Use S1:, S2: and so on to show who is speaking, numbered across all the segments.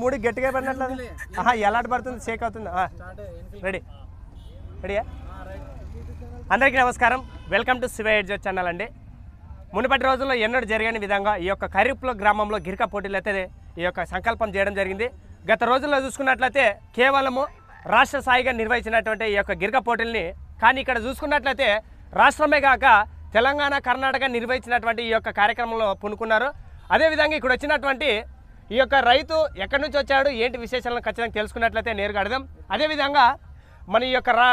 S1: మూడు గట్టిగా పడినట్లు ఆహా ఎలాంటి పడుతుంది షేక్ అవుతుంది రెడీ రెడీయా అందరికీ నమస్కారం వెల్కమ్ టు శివ ఎడ్జో ఛానల్ అండి మునుపటి రోజుల్లో ఎన్నడూ జరిగిన విధంగా ఈ యొక్క కరీప్ల గ్రామంలో గిరిక పోటీలు అయితే ఈ యొక్క సంకల్పం చేయడం జరిగింది గత రోజుల్లో చూసుకున్నట్లయితే కేవలము రాష్ట్ర స్థాయిగా నిర్వహించినటువంటి ఈ యొక్క గిరిక పోటీల్ని కానీ ఇక్కడ చూసుకున్నట్లయితే రాష్ట్రమే కాక తెలంగాణ కర్ణాటక నిర్వహించినటువంటి ఈ యొక్క కార్యక్రమంలో పునుకున్నారు అదేవిధంగా ఇక్కడ వచ్చినటువంటి ఈ యొక్క రైతు ఎక్కడి నుంచి వచ్చాడు ఏంటి విశేషాలను ఖచ్చితంగా తెలుసుకున్నట్లయితే నేరుగా అడదాం అదేవిధంగా మన ఈ యొక్క రా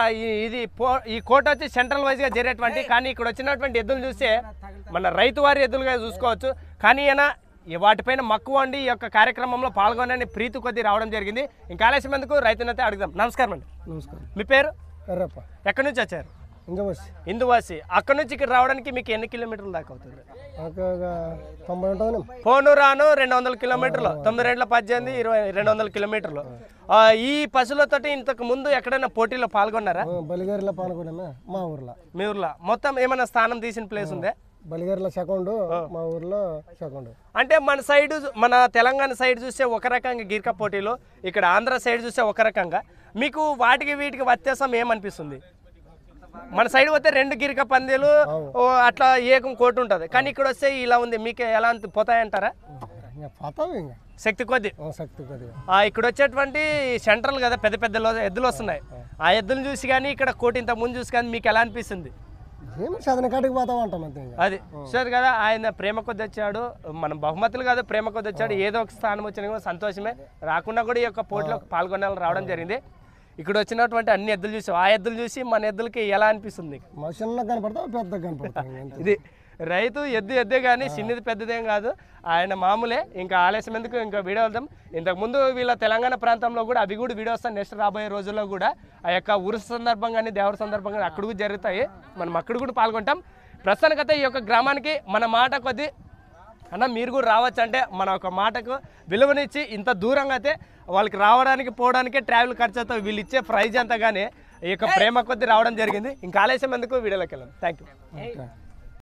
S1: ఇది ఈ కోట వచ్చి సెంట్రల్ వైజ్గా జరిగేటువంటి కానీ ఇక్కడ వచ్చినటువంటి ఎద్దులు చూస్తే మన రైతు వారి ఎద్దులుగా చూసుకోవచ్చు కానీ ఈయన వాటిపైన మక్కువ అండి ఈ యొక్క కార్యక్రమంలో పాల్గొనని ప్రీతి కొద్ది రావడం జరిగింది ఇంకా ఆలస్యం ఎందుకు రైతునైతే అడుగుదాం నమస్కారం అండి నమస్కారం మీ పేరు ఎర్రప్ప ఎక్కడి నుంచి వచ్చారు ఇందువాసి ఇందువాసి అక్కడ నుంచి ఇక్కడ రావడానికి మీకు ఎన్ని కిలోమీటర్లు దాకా అవుతుంది తొంభై పోను రాను రెండు వందల కిలోమీటర్లు తొమ్మిది రెండు పద్దెనిమిది ఇరవై రెండు వందల కిలోమీటర్లు ఈ పశువులతోటి ఇంతకు ముందు ఎక్కడైనా పోటీలో పాల్గొన్నారా బలిగారిలో పాల్గొన్నా మా ఊర్లో మీ ఊర్లో మొత్తం ఏమైనా స్థానం తీసిన ప్లేస్ ఉందే బలిగారిలో సెకండ్ మా ఊర్లో సెకండ్ అంటే మన సైడ్ మన తెలంగాణ సైడ్ చూస్తే ఒక రకంగా గీర్క పోటీలు ఇక్కడ ఆంధ్ర సైడ్ చూస్తే ఒక రకంగా మీకు వాటికి వీటికి వ్యత్యాసం ఏమనిపిస్తుంది మన సైడ్ పోతే రెండు గిరిక పందేలు అట్లా ఏకం కోటి ఉంటుంది కానీ ఇక్కడ వస్తే ఇలా ఉంది మీకు ఎలా పోతాయంటారా శక్తి కొద్ది ఇక్కడ వచ్చేటువంటి సెంట్రల్ కదా పెద్ద పెద్ద ఎద్దులు వస్తున్నాయి ఆ ఎద్దులు చూసి కానీ ఇక్కడ కోటి ఇంత ముందు చూసి కానీ మీకు ఎలా అనిపిస్తుంది అది సార్ కదా ఆయన ప్రేమ కొద్ది వచ్చాడు మనం బహుమతులు కాదు ప్రేమ కొద్ది వచ్చాడు ఏదో ఒక స్థానం వచ్చిన సంతోషమే రాకుండా కూడా ఈ యొక్క పోటీలో పాల్గొనాలని రావడం జరిగింది ఇక్కడ వచ్చినటువంటి అన్ని ఎద్దులు చూసి ఆ ఎద్దులు చూసి మన ఎద్దులకి ఎలా అనిపిస్తుంది ఇది రైతు ఎద్దు ఎద్దే కానీ చిన్నది పెద్దదేం కాదు ఆయన మామూలే ఇంకా ఆలస్యం ఎందుకు ఇంకా వీడియో వెళ్దాం ఇంతకుముందు వీళ్ళ తెలంగాణ ప్రాంతంలో కూడా అవి కూడా వీడియో వస్తాయి నెక్స్ట్ రాబోయే రోజుల్లో కూడా ఆ యొక్క ఉరుసు కానీ దేవర సందర్భంగా అక్కడ కూడా జరుగుతాయి మనం అక్కడ కూడా పాల్గొంటాం ప్రస్తుతానికైతే ఈ యొక్క గ్రామానికి మన మాట కొద్ది అన్న మీరు కూడా రావచ్చు అంటే మన ఒక మాటకు విలువనిచ్చి ఇంత దూరంగా అయితే వాళ్ళకి రావడానికి పోవడానికే ట్రావెల్ ఖర్చు అంతా వీళ్ళు ఇచ్చే ప్రైజ్ కానీ ఈ యొక్క ప్రేమ కొద్ది రావడం జరిగింది ఇంకా ఆలస్యం ఎందుకు వీడియోలోకి వెళ్ళాం థ్యాంక్ యూ